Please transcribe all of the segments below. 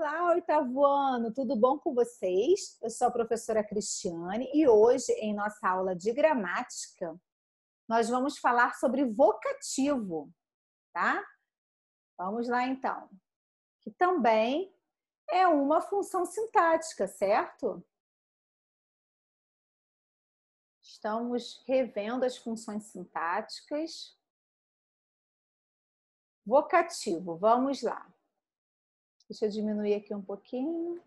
Olá, ano, tudo bom com vocês? Eu sou a professora Cristiane e hoje, em nossa aula de gramática, nós vamos falar sobre vocativo, tá? Vamos lá então. Que também é uma função sintática, certo? Estamos revendo as funções sintáticas. Vocativo, vamos lá. Deixa eu diminuir aqui um pouquinho.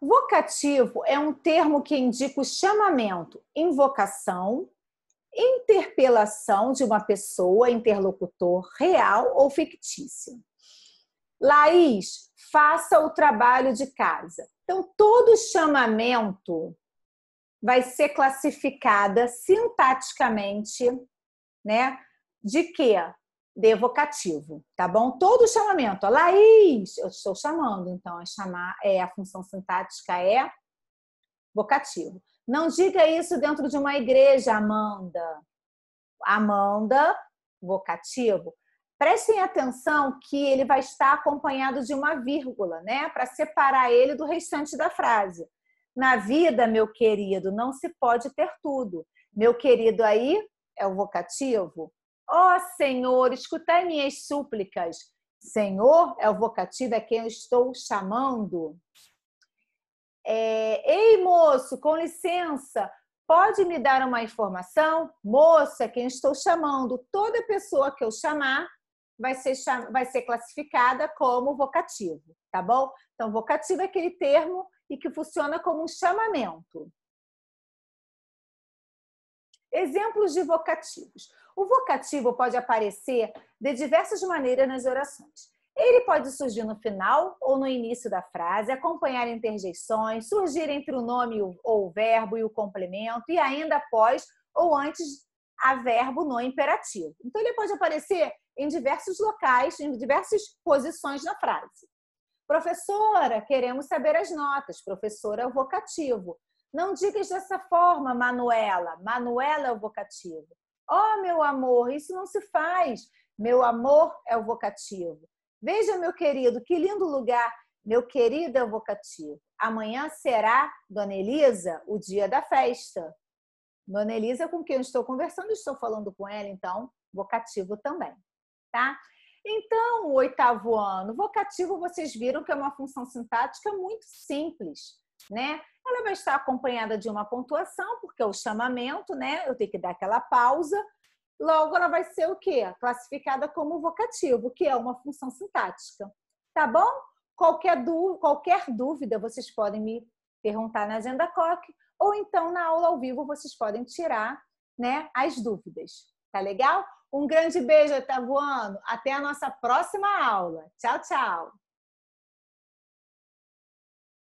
Vocativo é um termo que indica o chamamento, invocação, interpelação de uma pessoa, interlocutor real ou fictício. Laís, faça o trabalho de casa. Então, todo chamamento vai ser classificada sintaticamente, né? De quê? devocativo, tá bom? Todo chamamento, ó, Laís, eu estou chamando, então é chamar, é a função sintática é vocativo. Não diga isso dentro de uma igreja, Amanda. Amanda, vocativo. Prestem atenção que ele vai estar acompanhado de uma vírgula, né, para separar ele do restante da frase. Na vida, meu querido, não se pode ter tudo. Meu querido aí é o vocativo Ó oh, Senhor, escutai minhas súplicas. Senhor é o vocativo a é quem eu estou chamando. É, Ei, moço, com licença, pode me dar uma informação? Moça, é quem estou chamando. Toda pessoa que eu chamar vai ser, vai ser classificada como vocativo, tá bom? Então, vocativo é aquele termo e que funciona como um chamamento. Exemplos de vocativos. O vocativo pode aparecer de diversas maneiras nas orações. Ele pode surgir no final ou no início da frase, acompanhar interjeições, surgir entre o nome ou o verbo e o complemento, e ainda após ou antes a verbo no imperativo. Então, ele pode aparecer em diversos locais, em diversas posições na frase. Professora, queremos saber as notas. Professora é o vocativo. Não digas dessa forma, Manuela. Manuela é o vocativo. Oh, meu amor, isso não se faz. Meu amor é o vocativo. Veja, meu querido, que lindo lugar. Meu querido é o vocativo. Amanhã será, Dona Elisa, o dia da festa. Dona Elisa, com quem eu estou conversando, estou falando com ela, então, vocativo também, tá? Então, o oitavo ano, vocativo, vocês viram que é uma função sintática muito simples né? Ela vai estar acompanhada de uma pontuação, porque é o chamamento, né? Eu tenho que dar aquela pausa. Logo, ela vai ser o quê? Classificada como vocativo, que é uma função sintática. Tá bom? Qualquer, du qualquer dúvida, vocês podem me perguntar na Agenda COC, ou então na aula ao vivo, vocês podem tirar né, as dúvidas. Tá legal? Um grande beijo, voando Até a nossa próxima aula. Tchau, tchau.